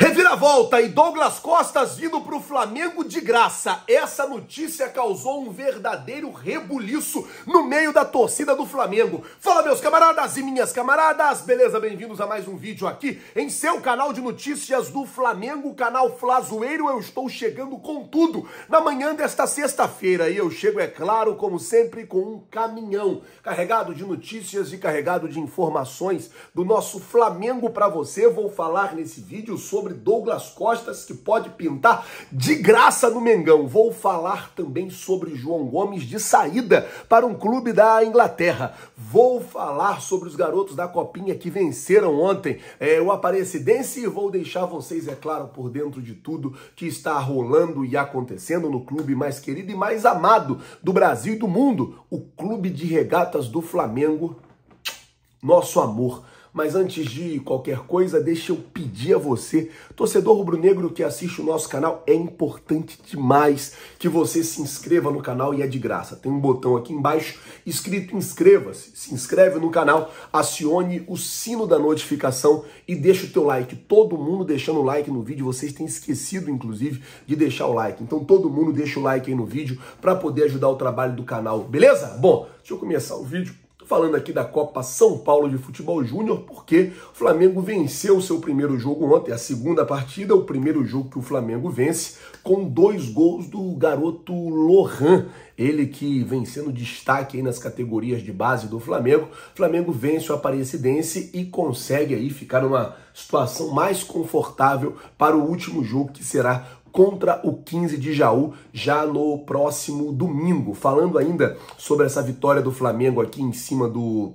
Reviravolta e Douglas Costas vindo para o Flamengo de graça. Essa notícia causou um verdadeiro rebuliço no meio da torcida do Flamengo. Fala, meus camaradas e minhas camaradas, beleza? Bem-vindos a mais um vídeo aqui em seu canal de notícias do Flamengo, canal Flazoeiro. Eu estou chegando com tudo na manhã desta sexta-feira e eu chego, é claro, como sempre, com um caminhão carregado de notícias e carregado de informações do nosso Flamengo para você. Vou falar nesse vídeo sobre sobre Douglas Costas, que pode pintar de graça no Mengão. Vou falar também sobre João Gomes de saída para um clube da Inglaterra. Vou falar sobre os garotos da Copinha que venceram ontem é, o Aparecidense e vou deixar vocês, é claro, por dentro de tudo que está rolando e acontecendo no clube mais querido e mais amado do Brasil e do mundo, o Clube de Regatas do Flamengo. Nosso amor. Mas antes de qualquer coisa, deixa eu pedir a você, torcedor rubro-negro que assiste o nosso canal, é importante demais que você se inscreva no canal e é de graça. Tem um botão aqui embaixo escrito inscreva-se. Se inscreve no canal, acione o sino da notificação e deixa o teu like. Todo mundo deixando o like no vídeo, vocês têm esquecido inclusive de deixar o like. Então todo mundo deixa o like aí no vídeo para poder ajudar o trabalho do canal, beleza? Bom, deixa eu começar o vídeo falando aqui da Copa São Paulo de Futebol Júnior, porque o Flamengo venceu o seu primeiro jogo ontem, a segunda partida, o primeiro jogo que o Flamengo vence, com dois gols do garoto Lohan. Ele que vem sendo destaque aí nas categorias de base do Flamengo. Flamengo vence o Aparecidense e consegue aí ficar numa situação mais confortável para o último jogo que será contra o 15 de Jaú já no próximo domingo. Falando ainda sobre essa vitória do Flamengo aqui em cima do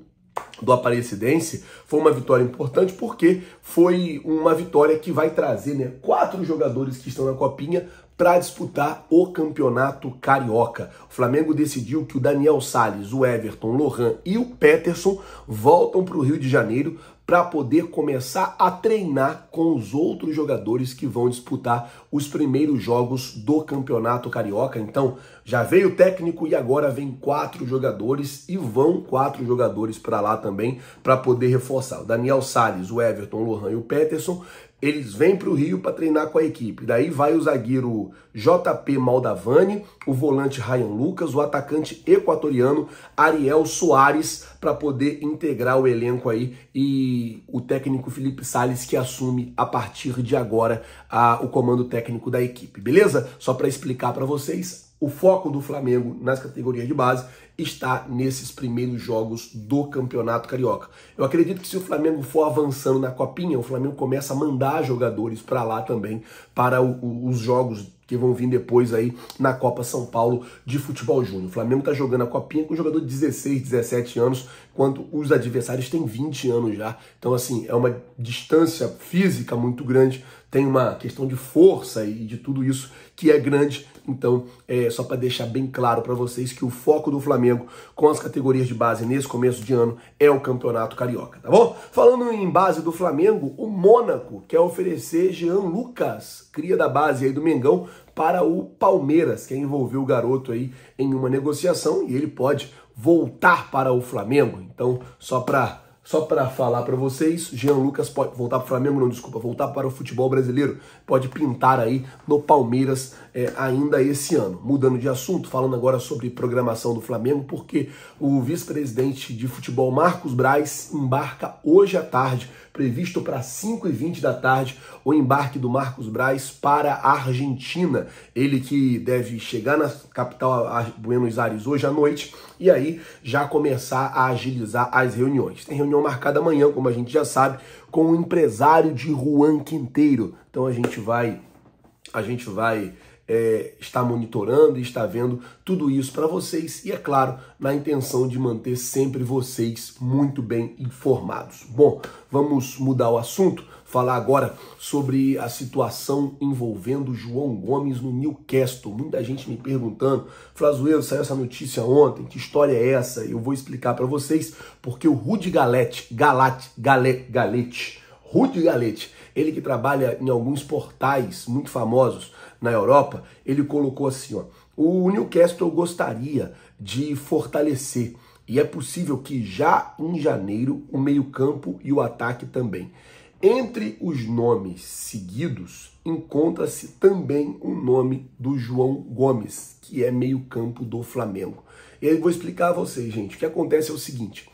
do Aparecidense foi uma vitória importante porque foi uma vitória que vai trazer né, quatro jogadores que estão na copinha para disputar o campeonato carioca. O Flamengo decidiu que o Daniel Salles, o Everton, o Lohan e o Peterson voltam para o Rio de Janeiro para poder começar a treinar com os outros jogadores que vão disputar os primeiros jogos do Campeonato Carioca. Então, já veio o técnico e agora vem quatro jogadores e vão quatro jogadores para lá também para poder reforçar. O Daniel Sales, o Everton, o Lohan e o Peterson eles vêm para o Rio para treinar com a equipe. Daí vai o zagueiro JP Maldavani, o volante Ryan Lucas, o atacante equatoriano Ariel Soares para poder integrar o elenco aí e o técnico Felipe Sales que assume a partir de agora a, o comando técnico da equipe. Beleza? Só para explicar para vocês, o foco do Flamengo nas categorias de base está nesses primeiros jogos do Campeonato Carioca. Eu acredito que se o Flamengo for avançando na copinha, o Flamengo começa a mandar jogadores para lá também, para o, o, os jogos que vão vir depois aí na Copa São Paulo de futebol júnior. O Flamengo está jogando a copinha com um jogador de 16, 17 anos quanto os adversários têm 20 anos já. Então, assim, é uma distância física muito grande, tem uma questão de força e de tudo isso que é grande. Então, é só para deixar bem claro para vocês que o foco do Flamengo com as categorias de base nesse começo de ano é o Campeonato Carioca, tá bom? Falando em base do Flamengo, o Mônaco quer oferecer Jean Lucas, cria da base aí do Mengão, para o Palmeiras, que envolveu o garoto aí em uma negociação e ele pode voltar para o Flamengo. Então, só para só para falar para vocês, Jean Lucas pode voltar para o Flamengo, não desculpa, voltar para o futebol brasileiro. Pode pintar aí no Palmeiras é, ainda esse ano. Mudando de assunto, falando agora sobre programação do Flamengo, porque o vice-presidente de futebol Marcos Braz embarca hoje à tarde, previsto para 5h20 da tarde, o embarque do Marcos Braz para a Argentina. Ele que deve chegar na capital Buenos Aires hoje à noite e aí já começar a agilizar as reuniões. Tem reunião marcada amanhã, como a gente já sabe, com o empresário de Juan Quinteiro. Então a gente vai. A gente vai é, está monitorando e está vendo tudo isso para vocês e, é claro, na intenção de manter sempre vocês muito bem informados. Bom, vamos mudar o assunto, falar agora sobre a situação envolvendo João Gomes no Newcastle. Muita gente me perguntando, Flazueiro, saiu essa notícia ontem, que história é essa? Eu vou explicar para vocês, porque o Rudy Galete, Galate, Galete, Galete Rudy Galete, ele que trabalha em alguns portais muito famosos na Europa, ele colocou assim, ó, o Newcastle gostaria de fortalecer e é possível que já em janeiro o meio-campo e o ataque também. Entre os nomes seguidos, encontra-se também o nome do João Gomes, que é meio-campo do Flamengo. E eu vou explicar a vocês, gente. O que acontece é o seguinte: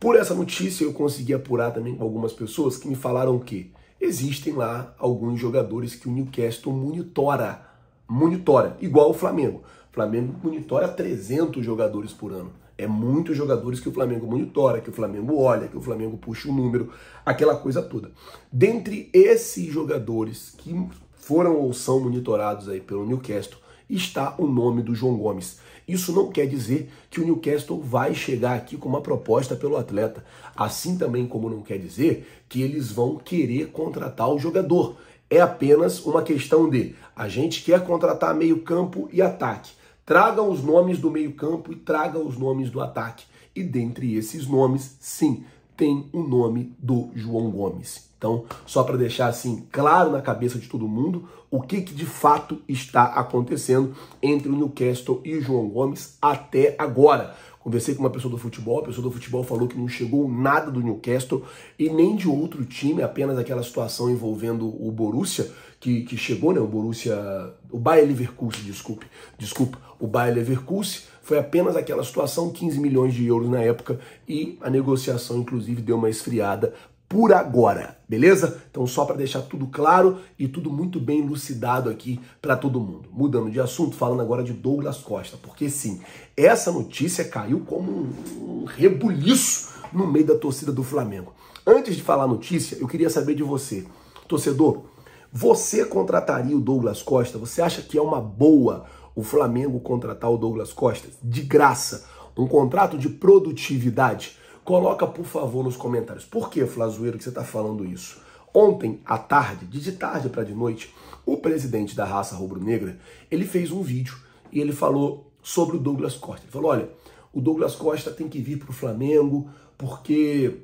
por essa notícia, eu consegui apurar também com algumas pessoas que me falaram que existem lá alguns jogadores que o Newcastle monitora, monitora, igual o Flamengo. O Flamengo monitora 300 jogadores por ano. É muitos jogadores que o Flamengo monitora, que o Flamengo olha, que o Flamengo puxa o um número, aquela coisa toda. Dentre esses jogadores que foram ou são monitorados aí pelo Newcastle, está o nome do João Gomes. Isso não quer dizer que o Newcastle vai chegar aqui com uma proposta pelo atleta. Assim também como não quer dizer que eles vão querer contratar o jogador. É apenas uma questão de a gente quer contratar meio-campo e ataque. Traga os nomes do meio-campo e traga os nomes do ataque. E dentre esses nomes, sim, tem o nome do João Gomes. Então, só para deixar assim claro na cabeça de todo mundo o que, que de fato está acontecendo entre o Newcastle e o João Gomes até agora. Conversei com uma pessoa do futebol, a pessoa do futebol falou que não chegou nada do Newcastle e nem de outro time, apenas aquela situação envolvendo o Borussia, que, que chegou, né? O Borussia. O Bayer Leverkusen, desculpe. Desculpa, o Bayer Leverkusen foi apenas aquela situação, 15 milhões de euros na época, e a negociação, inclusive, deu uma esfriada por agora, beleza? Então, só para deixar tudo claro e tudo muito bem elucidado aqui para todo mundo. Mudando de assunto, falando agora de Douglas Costa, porque sim, essa notícia caiu como um rebuliço no meio da torcida do Flamengo. Antes de falar a notícia, eu queria saber de você, torcedor, você contrataria o Douglas Costa? Você acha que é uma boa? o Flamengo contratar o Douglas Costa de graça, um contrato de produtividade? Coloca, por favor, nos comentários. Por que, Flazueiro, que você está falando isso? Ontem à tarde, de tarde para de noite, o presidente da raça rubro-negra, ele fez um vídeo e ele falou sobre o Douglas Costa. Ele falou, olha, o Douglas Costa tem que vir para o Flamengo porque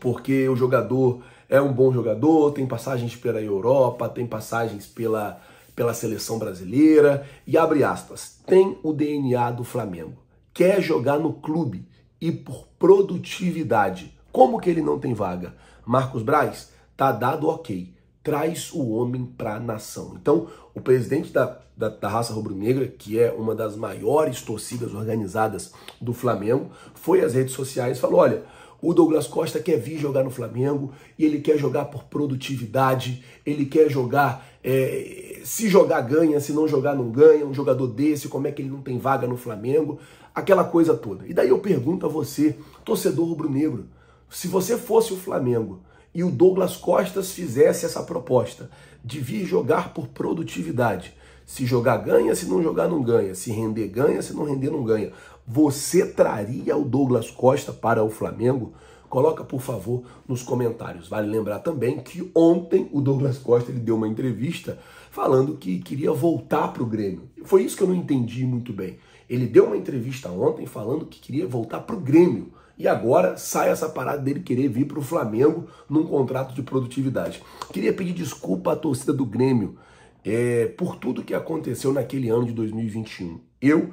porque o jogador é um bom jogador, tem passagens pela Europa, tem passagens pela pela seleção brasileira e abre aspas, tem o DNA do Flamengo, quer jogar no clube e por produtividade. Como que ele não tem vaga? Marcos Braz, tá dado OK. Traz o homem para a nação. Então, o presidente da, da, da raça rubro-negra, que é uma das maiores torcidas organizadas do Flamengo, foi às redes sociais e falou: olha, o Douglas Costa quer vir jogar no Flamengo e ele quer jogar por produtividade, ele quer jogar. É, se jogar, ganha, se não jogar, não ganha. Um jogador desse, como é que ele não tem vaga no Flamengo? Aquela coisa toda. E daí eu pergunto a você, torcedor rubro-negro, se você fosse o Flamengo e o Douglas Costas fizesse essa proposta de vir jogar por produtividade, se jogar, ganha. Se não jogar, não ganha. Se render, ganha. Se não render, não ganha. Você traria o Douglas Costa para o Flamengo? Coloca, por favor, nos comentários. Vale lembrar também que ontem o Douglas Costa ele deu uma entrevista falando que queria voltar para o Grêmio. Foi isso que eu não entendi muito bem. Ele deu uma entrevista ontem falando que queria voltar para o Grêmio. E agora sai essa parada dele querer vir para o Flamengo num contrato de produtividade. Queria pedir desculpa à torcida do Grêmio é, por tudo que aconteceu naquele ano de 2021. Eu,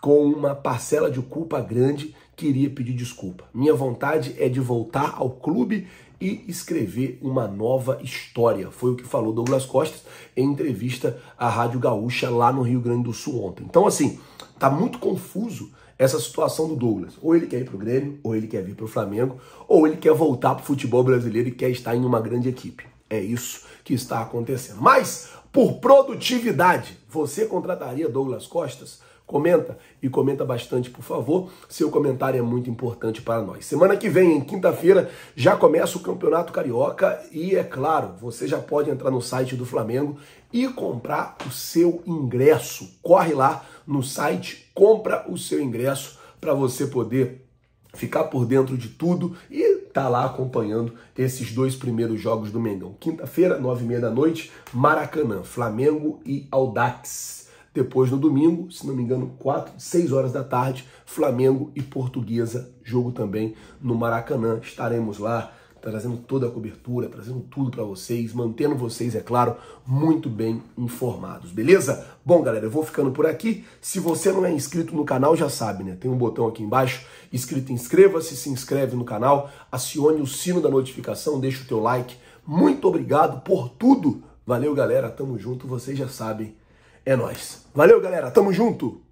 com uma parcela de culpa grande, queria pedir desculpa. Minha vontade é de voltar ao clube e escrever uma nova história. Foi o que falou Douglas Costa em entrevista à Rádio Gaúcha lá no Rio Grande do Sul ontem. Então, assim, tá muito confuso essa situação do Douglas. Ou ele quer ir pro Grêmio, ou ele quer vir pro Flamengo, ou ele quer voltar pro futebol brasileiro e quer estar em uma grande equipe. É isso que está acontecendo. Mas por produtividade. Você contrataria Douglas Costas? Comenta e comenta bastante, por favor. Seu comentário é muito importante para nós. Semana que vem, em quinta-feira, já começa o Campeonato Carioca e, é claro, você já pode entrar no site do Flamengo e comprar o seu ingresso. Corre lá no site, compra o seu ingresso para você poder ficar por dentro de tudo e tá lá acompanhando esses dois primeiros jogos do Mengão. Quinta-feira, nove e meia da noite, Maracanã, Flamengo e Aldax. Depois, no domingo, se não me engano, quatro seis horas da tarde, Flamengo e Portuguesa, jogo também no Maracanã. Estaremos lá trazendo toda a cobertura, trazendo tudo para vocês, mantendo vocês, é claro, muito bem informados, beleza? Bom, galera, eu vou ficando por aqui. Se você não é inscrito no canal, já sabe, né? Tem um botão aqui embaixo escrito inscreva-se, se inscreve no canal, acione o sino da notificação, deixa o teu like. Muito obrigado por tudo. Valeu, galera, tamo junto, vocês já sabem. É nós. Valeu, galera, tamo junto.